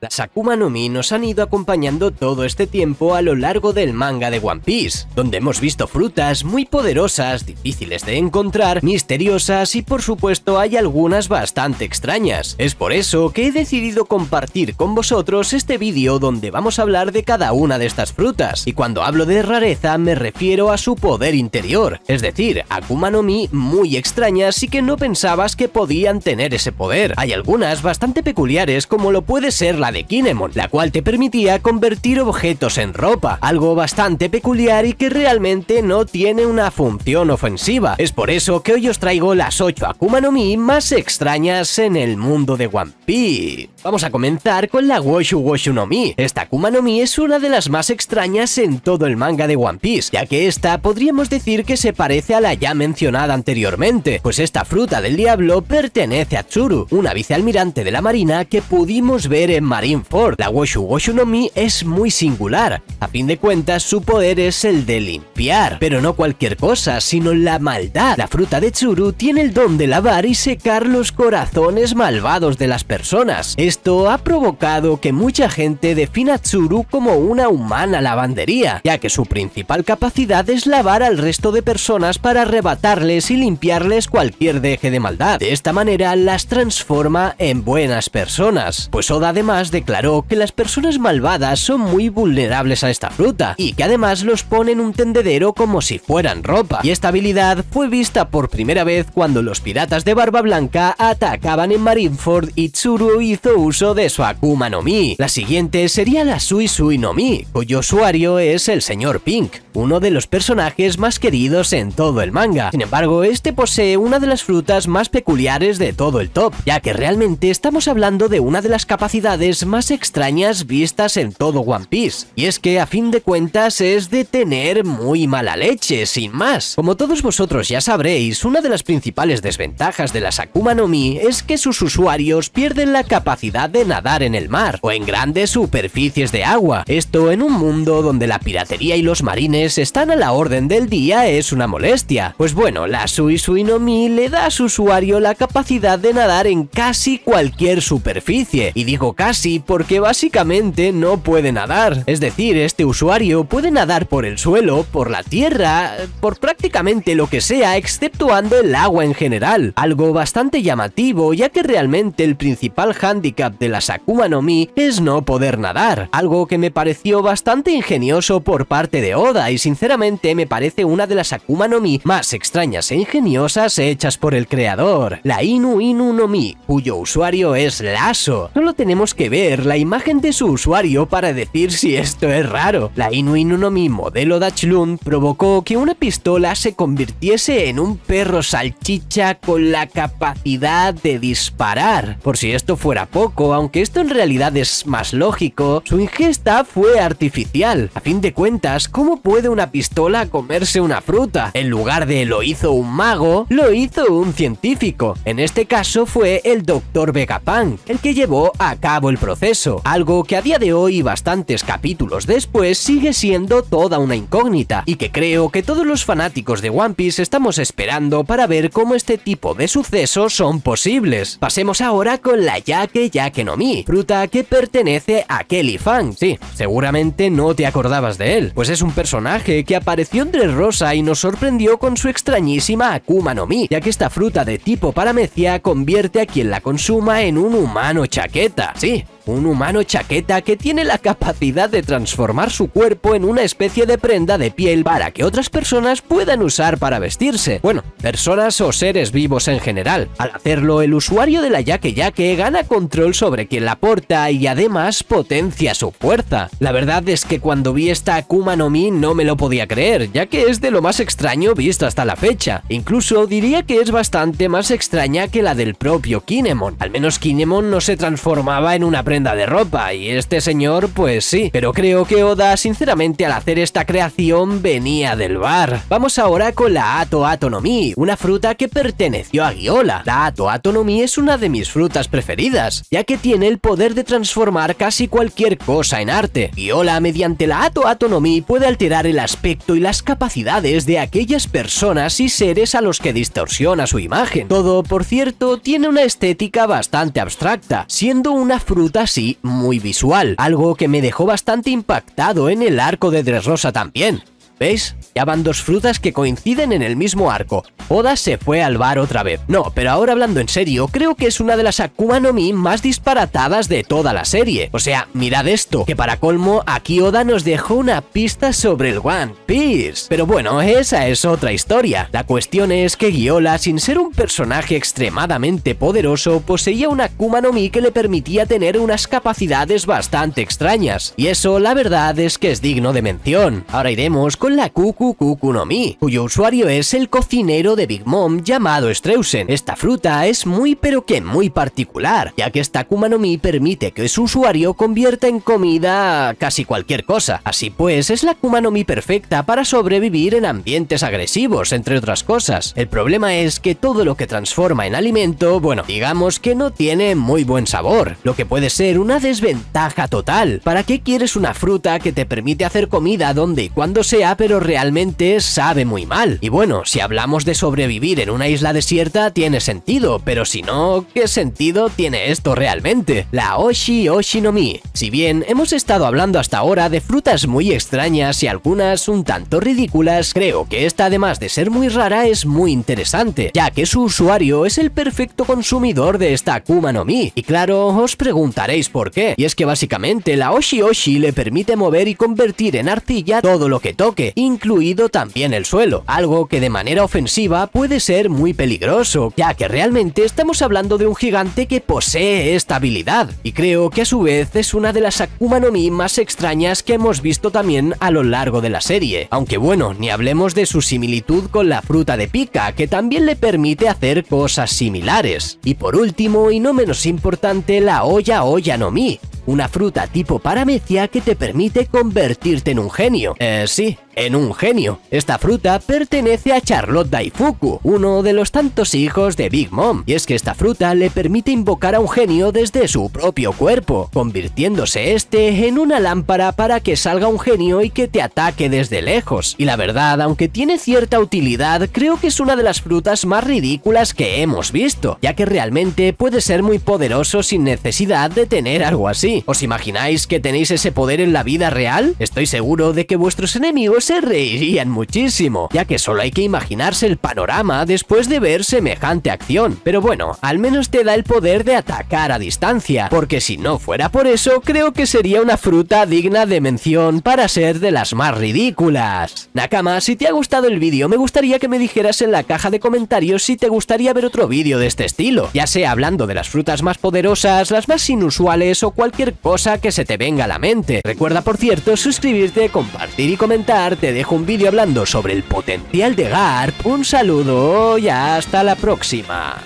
Las Akuma no Mi nos han ido acompañando todo este tiempo a lo largo del manga de One Piece, donde hemos visto frutas muy poderosas, difíciles de encontrar, misteriosas y por supuesto hay algunas bastante extrañas. Es por eso que he decidido compartir con vosotros este vídeo donde vamos a hablar de cada una de estas frutas, y cuando hablo de rareza me refiero a su poder interior, es decir, Akuma no Mi muy extrañas y que no pensabas que podían tener ese poder. Hay algunas bastante peculiares como lo puede ser la de Kinemon, la cual te permitía convertir objetos en ropa, algo bastante peculiar y que realmente no tiene una función ofensiva. Es por eso que hoy os traigo las 8 Akuma no Mi más extrañas en el mundo de One Piece. Vamos a comenzar con la Washu Woshu no Mi. Esta Akuma no Mi es una de las más extrañas en todo el manga de One Piece, ya que esta podríamos decir que se parece a la ya mencionada anteriormente, pues esta fruta del diablo pertenece a Tsuru, una vicealmirante de la marina que pudimos ver en Marineford. La Washu Washu no Mi es muy singular. A fin de cuentas, su poder es el de limpiar, pero no cualquier cosa, sino la maldad. La fruta de Churu tiene el don de lavar y secar los corazones malvados de las personas. Esto ha provocado que mucha gente defina a Tsuru como una humana lavandería, ya que su principal capacidad es lavar al resto de personas para arrebatarles y limpiarles cualquier deje de maldad. De esta manera las transforma en buenas personas, pues Oda además declaró que las personas malvadas son muy vulnerables a esta fruta y que además los ponen un tendedero como si fueran ropa. Y esta habilidad fue vista por primera vez cuando los piratas de Barba Blanca atacaban en Marineford y Tsuru hizo uso de su Akuma no Mi. La siguiente sería la Sui Sui no Mi, cuyo usuario es el señor Pink, uno de los personajes más queridos en todo el manga. Sin embargo, este posee una de las frutas más peculiares de todo el top, ya que realmente estamos hablando de una de las capacidades más extrañas vistas en todo One Piece, y es que a fin de cuentas es de tener muy mala leche, sin más. Como todos vosotros ya sabréis, una de las principales desventajas de las Akuma no Mi es que sus usuarios pierden la capacidad de nadar en el mar, o en grandes superficies de agua. Esto en un mundo donde la piratería y los marines están a la orden del día es una molestia. Pues bueno, la Sui Sui no Mi le da a su usuario la capacidad de nadar en casi cualquier superficie, y digo casi porque básicamente no puede nadar. Es decir, este usuario puede nadar por el suelo, por la tierra, por prácticamente lo que sea, exceptuando el agua en general. Algo bastante llamativo, ya que realmente el principal hándicap de la Sakuma no Mi es no poder nadar. Algo que me pareció bastante ingenioso por parte de Oda y sinceramente me parece una de las Akuma no Mi más extrañas e ingeniosas hechas por el creador. La Inu Inu no Mi, cuyo usuario es Lasso. Solo tenemos que ver la imagen de su usuario para decir si esto es raro. La Inu mi modelo Dachlun provocó que una pistola se convirtiese en un perro salchicha con la capacidad de disparar. Por si esto fuera poco, aunque esto en realidad es más lógico, su ingesta fue artificial. A fin de cuentas, ¿cómo puede una pistola comerse una fruta? En lugar de lo hizo un mago, lo hizo un científico. En este caso fue el doctor Vegapunk, el que llevó a cabo el proceso, algo que a día de hoy, bastantes capítulos después, sigue siendo toda una incógnita, y que creo que todos los fanáticos de One Piece estamos esperando para ver cómo este tipo de sucesos son posibles. Pasemos ahora con la Yake Yake no Mi, fruta que pertenece a Kelly Fang. Sí, seguramente no te acordabas de él, pues es un personaje que apareció entre Rosa y nos sorprendió con su extrañísima Akuma no Mi, ya que esta fruta de tipo paramecia convierte a quien la consuma en un humano chaqueta. Sí, un humano chaqueta que tiene la capacidad de transformar su cuerpo en una especie de prenda de piel para que otras personas puedan usar para vestirse. Bueno, personas o seres vivos en general. Al hacerlo, el usuario de la yaque yaque gana control sobre quien la porta y además potencia su fuerza. La verdad es que cuando vi esta Akuma no Mi no me lo podía creer, ya que es de lo más extraño visto hasta la fecha. Incluso diría que es bastante más extraña que la del propio Kinemon. Al menos Kinemon no se transformaba en una prenda de ropa, y este señor pues sí, pero creo que Oda sinceramente al hacer esta creación venía del bar. Vamos ahora con la Ato Atonomi, una fruta que perteneció a Giola. La Ato Atonomi es una de mis frutas preferidas, ya que tiene el poder de transformar casi cualquier cosa en arte. Giola mediante la Ato Atonomi puede alterar el aspecto y las capacidades de aquellas personas y seres a los que distorsiona su imagen. Todo, por cierto, tiene una estética bastante abstracta, siendo una fruta muy visual, algo que me dejó bastante impactado en el arco de Rosa también. ¿Veis? Ya van dos frutas que coinciden en el mismo arco. Oda se fue al bar otra vez. No, pero ahora hablando en serio, creo que es una de las Akuma no Mi más disparatadas de toda la serie. O sea, mirad esto, que para colmo, aquí Oda nos dejó una pista sobre el One Piece. Pero bueno, esa es otra historia. La cuestión es que Giola, sin ser un personaje extremadamente poderoso, poseía una Akuma no Mi que le permitía tener unas capacidades bastante extrañas. Y eso, la verdad, es que es digno de mención. Ahora iremos con la Kukukukunomi, cuyo usuario es el cocinero de Big Mom llamado Streusen. Esta fruta es muy pero que muy particular, ya que esta Kumanomi permite que su usuario convierta en comida casi cualquier cosa. Así pues, es la Kumanomi perfecta para sobrevivir en ambientes agresivos, entre otras cosas. El problema es que todo lo que transforma en alimento, bueno, digamos que no tiene muy buen sabor, lo que puede ser una desventaja total. ¿Para qué quieres una fruta que te permite hacer comida donde y cuando sea, pero realmente sabe muy mal. Y bueno, si hablamos de sobrevivir en una isla desierta tiene sentido, pero si no, ¿qué sentido tiene esto realmente? La Oshi Oshinomi Si bien hemos estado hablando hasta ahora de frutas muy extrañas y algunas un tanto ridículas, creo que esta además de ser muy rara es muy interesante, ya que su usuario es el perfecto consumidor de esta Akuma no Mi. Y claro, os preguntaréis por qué, y es que básicamente la Oshi Oshi le permite mover y convertir en arcilla todo lo que toque, incluido también el suelo, algo que de manera ofensiva puede ser muy peligroso, ya que realmente estamos hablando de un gigante que posee esta habilidad, y creo que a su vez es una de las Akuma no Mi más extrañas que hemos visto también a lo largo de la serie, aunque bueno, ni hablemos de su similitud con la fruta de pica, que también le permite hacer cosas similares. Y por último, y no menos importante, la olla Oya no mi, una fruta tipo paramecia que te permite convertirte en un genio. Eh, sí, en un genio. Esta fruta pertenece a Charlotte Daifuku, uno de los tantos hijos de Big Mom, y es que esta fruta le permite invocar a un genio desde su propio cuerpo, convirtiéndose este en una lámpara para que salga un genio y que te ataque desde lejos. Y la verdad, aunque tiene cierta utilidad, creo que es una de las frutas más ridículas que hemos visto, ya que realmente puede ser muy poderoso sin necesidad de tener algo así. ¿Os imagináis que tenéis ese poder en la vida real? Estoy seguro de que vuestros enemigos se reirían muchísimo, ya que solo hay que imaginarse el panorama después de ver semejante acción. Pero bueno, al menos te da el poder de atacar a distancia, porque si no fuera por eso, creo que sería una fruta digna de mención para ser de las más ridículas. Nakama, si te ha gustado el vídeo, me gustaría que me dijeras en la caja de comentarios si te gustaría ver otro vídeo de este estilo, ya sea hablando de las frutas más poderosas, las más inusuales o cualquier cosa que se te venga a la mente. Recuerda, por cierto, suscribirte, compartir y comentar te dejo un vídeo hablando sobre el potencial de GARP. Un saludo y hasta la próxima.